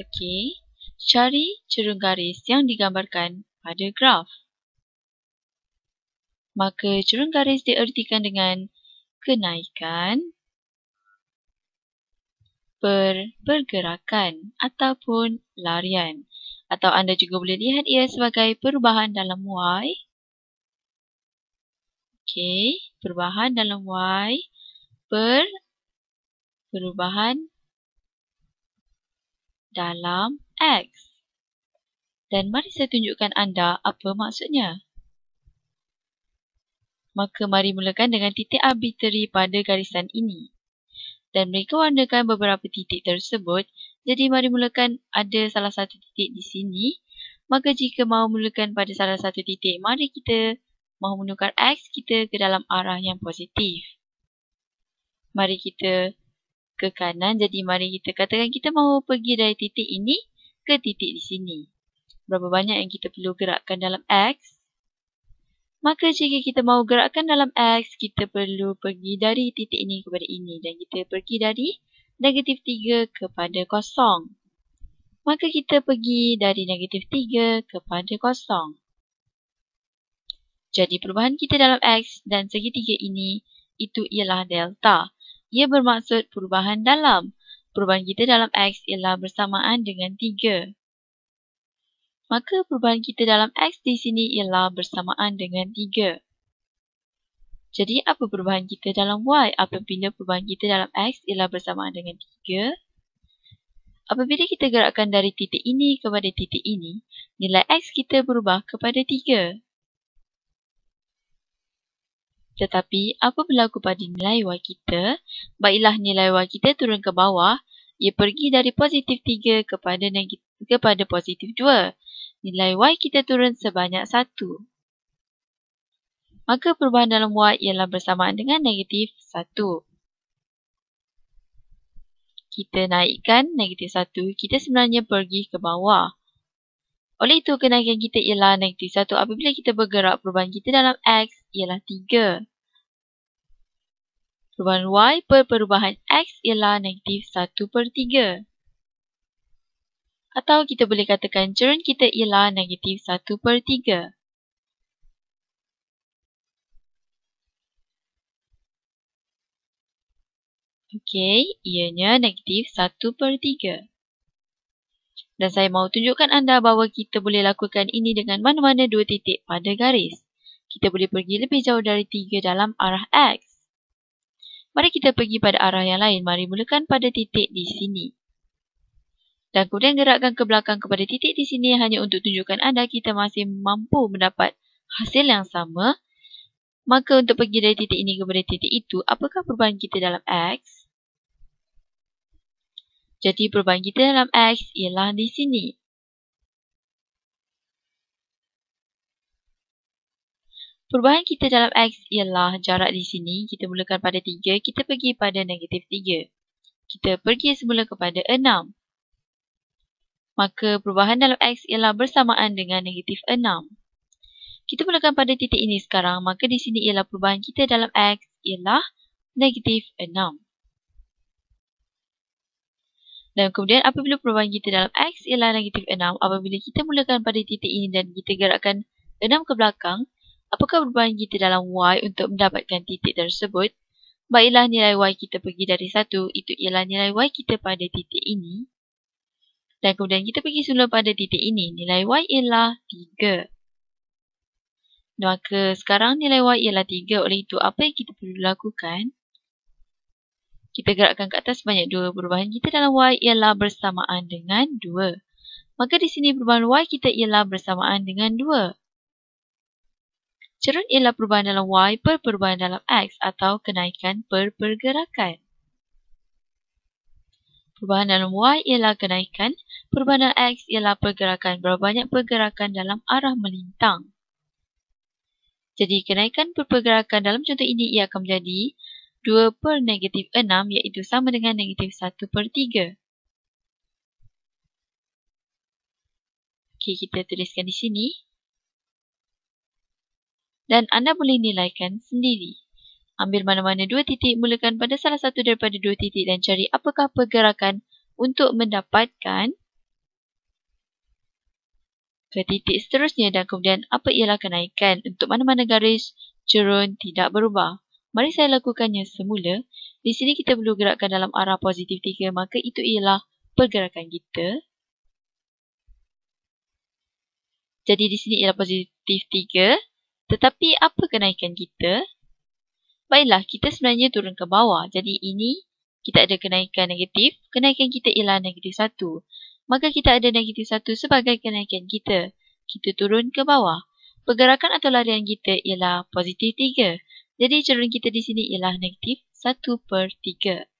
Okey, cari cerung garis yang digambarkan pada graf. Maka cerung garis diertikan dengan kenaikan per pergerakan ataupun larian. Atau anda juga boleh lihat ia sebagai perubahan dalam Y. Okey, perubahan dalam Y per perubahan dalam X. Dan mari saya tunjukkan anda apa maksudnya. Maka mari mulakan dengan titik arbitrary pada garisan ini. Dan mereka warnakan beberapa titik tersebut. Jadi mari mulakan ada salah satu titik di sini. Maka jika mahu mulakan pada salah satu titik, mari kita mahu menukar X kita ke dalam arah yang positif. Mari kita ke kanan. Jadi mari kita katakan kita mahu pergi dari titik ini ke titik di sini. Berapa banyak yang kita perlu gerakkan dalam X? Maka jika kita mahu gerakkan dalam X, kita perlu pergi dari titik ini kepada ini. Dan kita pergi dari negatif 3 kepada kosong. Maka kita pergi dari negatif 3 kepada kosong. Jadi perubahan kita dalam X dan segitiga ini, itu ialah delta ia bermaksud perubahan dalam. Perubahan kita dalam X ialah bersamaan dengan 3. Maka perubahan kita dalam X di sini ialah bersamaan dengan 3. Jadi apa perubahan kita dalam Y apabila perubahan kita dalam X ialah bersamaan dengan 3? Apabila kita gerakkan dari titik ini kepada titik ini, nilai X kita berubah kepada 3. Tetapi apa berlaku pada nilai Y kita? Baiklah nilai Y kita turun ke bawah. Ia pergi dari positif 3 kepada negatif, kepada positif 2. Nilai Y kita turun sebanyak 1. Maka perubahan dalam Y ialah bersamaan dengan negatif 1. Kita naikkan negatif 1, kita sebenarnya pergi ke bawah. Oleh itu, kenaikan kita ialah negatif 1 apabila kita bergerak perubahan kita dalam X ialah Perubahan Y per perubahan X ialah negatif 1 per 3. Atau kita boleh katakan jeran kita ialah negatif 1 per 3. Okey, ianya negatif 1 per 3. Dan saya mahu tunjukkan anda bahawa kita boleh lakukan ini dengan mana-mana dua titik pada garis. Kita boleh pergi lebih jauh dari 3 dalam arah X. Mari kita pergi pada arah yang lain. Mari mulakan pada titik di sini. Dan kemudian gerakkan ke belakang kepada titik di sini hanya untuk tunjukkan anda kita masih mampu mendapat hasil yang sama. Maka untuk pergi dari titik ini kepada titik itu, apakah perubahan kita dalam X? Jadi perubahan kita dalam X ialah di sini. Perubahan kita dalam X ialah jarak di sini. Kita mulakan pada 3. Kita pergi pada negatif 3. Kita pergi semula kepada 6. Maka perubahan dalam X ialah bersamaan dengan negatif 6. Kita mulakan pada titik ini sekarang. Maka di sini ialah perubahan kita dalam X ialah negatif 6. Dan kemudian apabila perubahan kita dalam X ialah negatif 6, apabila kita mulakan pada titik ini dan kita gerakkan 6 ke belakang, apakah perubahan kita dalam Y untuk mendapatkan titik tersebut? Baiklah nilai Y kita pergi dari 1, itu ialah nilai Y kita pada titik ini. Dan kemudian kita pergi semula pada titik ini, nilai Y ialah 3. Maka sekarang nilai Y ialah 3, oleh itu apa yang kita perlu lakukan? Kita gerakkan ke atas sebanyak 2, perubahan kita dalam Y ialah bersamaan dengan 2. Maka di sini perubahan Y kita ialah bersamaan dengan Cerun ialah perubahan dalam Y per perubahan dalam X atau kenaikan per pergerakan. Perubahan dalam Y ialah kenaikan, perubahan dalam X ialah pergerakan, berapa banyak pergerakan dalam arah melintang. Jadi kenaikan per pergerakan dalam contoh ini ia akan menjadi 2 per negatif 6 iaitu sama dengan negatif 1 per 3. Okay, kita tuliskan di sini dan anda boleh nilaikan sendiri. Ambil mana-mana dua titik, mulakan pada salah satu daripada dua titik dan cari apakah pergerakan untuk mendapatkan ke titik seterusnya dan kemudian apa ialah kenaikan untuk mana-mana garis cerun tidak berubah. Mari saya lakukannya semula. Di sini kita perlu gerakkan dalam arah positif 3, maka itu ialah pergerakan kita. Jadi di sini ialah positif tetapi apa kenaikan kita? Baiklah, kita sebenarnya turun ke bawah. Jadi ini kita ada kenaikan negatif. Kenaikan kita ialah negatif 1. Maka kita ada negatif 1 sebagai kenaikan kita. Kita turun ke bawah. Pergerakan atau larian kita ialah positif 3. Jadi cerun kita di sini ialah negatif 1 per 3.